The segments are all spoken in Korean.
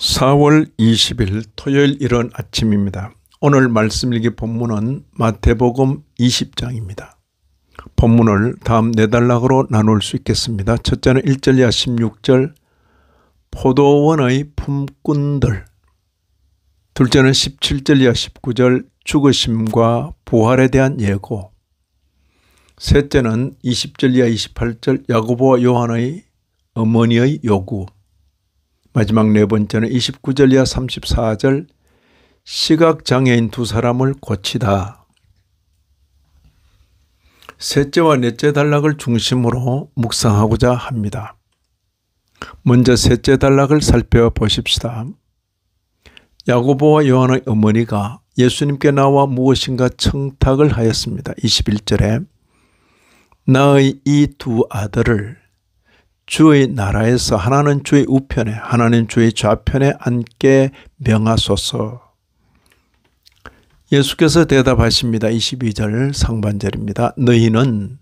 4월 20일 토요일 이른 아침입니다. 오늘 말씀 읽기 본문은 마태복음 20장입니다. 본문을 다음 네 단락으로 나눌 수 있겠습니다. 첫째는 1절 이하 16절 포도원의 품꾼들 둘째는 17절 이하 19절 죽으심과 부활에 대한 예고 셋째는 20절 이하 28절 야고보와 요한의 어머니의 요구 마지막 네 번째는 29절 이하 34절 시각장애인 두 사람을 고치다. 셋째와 넷째 단락을 중심으로 묵상하고자 합니다. 먼저 셋째 단락을 살펴보십시다. 야고보와 요한의 어머니가 예수님께 나와 무엇인가 청탁을 하였습니다. 21절에 나의 이 두 아들을 주의 나라에서 하나는 주의 우편에 하나는 주의 좌편에 앉게 명하소서. 예수께서 대답하십니다. 22절 상반절입니다. 너희는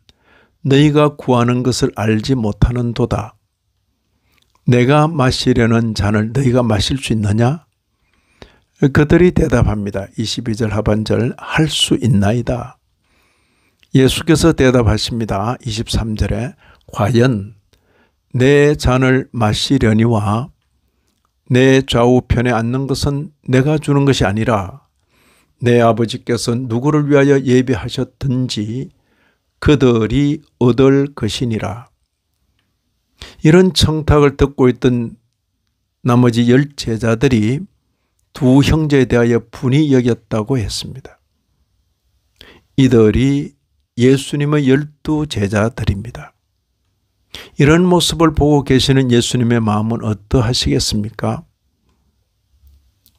너희가 구하는 것을 알지 못하는 도다. 내가 마시려는 잔을 너희가 마실 수 있느냐? 그들이 대답합니다. 22절 하반절 할 수 있나이다. 예수께서 대답하십니다. 23절에 과연 내 잔을 마시려니와 내 좌우편에 앉는 것은 내가 주는 것이 아니라 내 아버지께서 누구를 위하여 예비하셨든지 그들이 얻을 것이니라. 이런 청탁을 듣고 있던 나머지 열 제자들이 두 형제에 대하여 분이 여겼다고 했습니다. 이들이 예수님의 열두 제자들입니다. 이런 모습을 보고 계시는 예수님의 마음은 어떠하시겠습니까?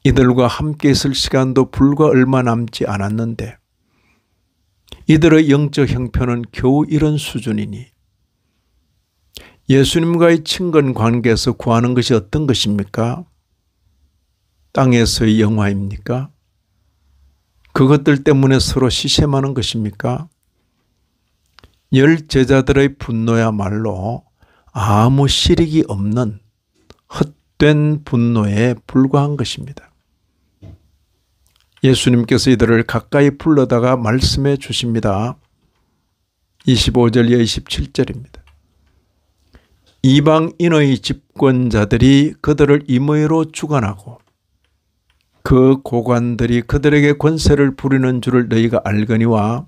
이들과 함께 있을 시간도 불과 얼마 남지 않았는데 이들의 영적 형편은 겨우 이런 수준이니 예수님과의 친근 관계에서 구하는 것이 어떤 것입니까? 땅에서의 영화입니까? 그것들 때문에 서로 시샘하는 것입니까? 열 제자들의 분노야말로 아무 실익이 없는 헛된 분노에 불과한 것입니다. 예수님께서 이들을 가까이 불러다가 말씀해 주십니다. 2 5절 27절입니다. 이방인의 집권자들이 그들을 임의로 주관하고 그 고관들이 그들에게 권세를 부리는 줄을 너희가 알거니와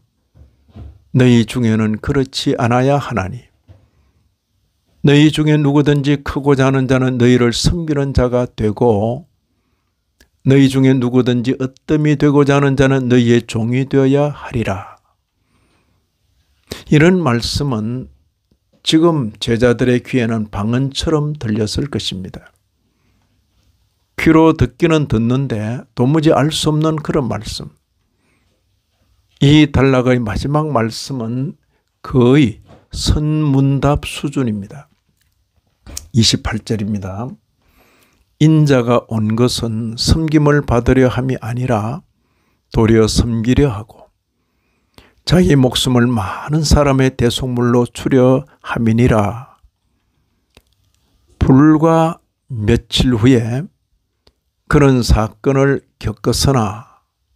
너희 중에는 그렇지 않아야 하나니 너희 중에 누구든지 크고 자는 자는 너희를 섬기는 자가 되고 너희 중에 누구든지 어뜸이 되고자 하는 자는 너희의 종이 되어야 하리라. 이런 말씀은 지금 제자들의 귀에는 방언처럼 들렸을 것입니다. 귀로 듣기는 듣는데 도무지 알 수 없는 그런 말씀. 이 단락의 마지막 말씀은 거의 선문답 수준입니다. 28절입니다. 인자가 온 것은 섬김을 받으려 함이 아니라 도리어 섬기려 하고 자기 목숨을 많은 사람의 대속물로 추려 함이니라. 불과 며칠 후에 그런 사건을 겪었으나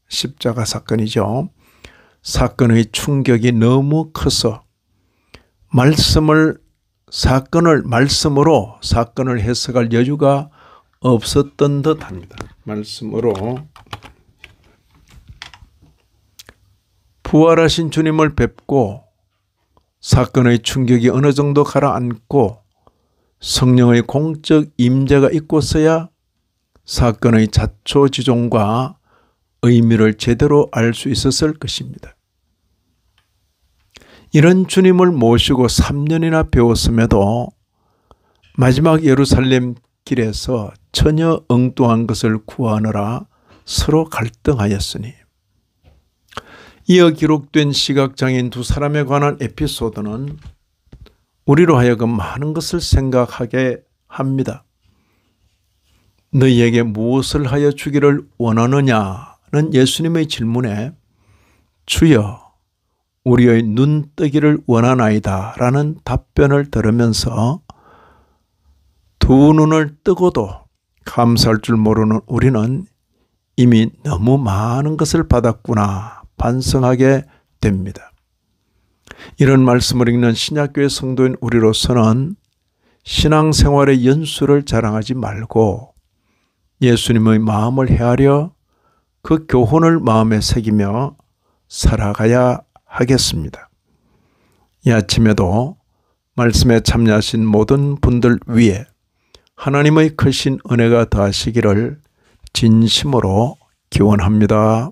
십자가 사건이죠. 사건의 충격이 너무 커서 말씀을 사건을 말씀으로 사건을 해석할 여유가 없었던 듯합니다. 말씀으로 부활하신 주님을 뵙고 사건의 충격이 어느 정도 가라앉고 성령의 공적 임재가 있고서야 사건의 자초지종과 의미를 제대로 알 수 있었을 것입니다. 이런 주님을 모시고 3년이나 배웠음에도 마지막 예루살렘 길에서 전혀 엉뚱한 것을 구하느라 서로 갈등하였으니 이어 기록된 시각장애인 두 사람에 관한 에피소드는 우리로 하여금 많은 것을 생각하게 합니다. 너희에게 무엇을 하여 주기를 원하느냐는 예수님의 질문에 주여 우리의 눈 뜨기를 원하나이다 라는 답변을 들으면서 두 눈을 뜨고도 감사할 줄 모르는 우리는 이미 너무 많은 것을 받았구나 반성하게 됩니다. 이런 말씀을 읽는 신약교회 성도인 우리로서는 신앙생활의 연수를 자랑하지 말고 예수님의 마음을 헤아려 그 교훈을 마음에 새기며 살아가야 하겠습니다. 이 아침에도 말씀에 참여하신 모든 분들 위에 하나님의 크신 은혜가 더하시기를 진심으로 기원합니다.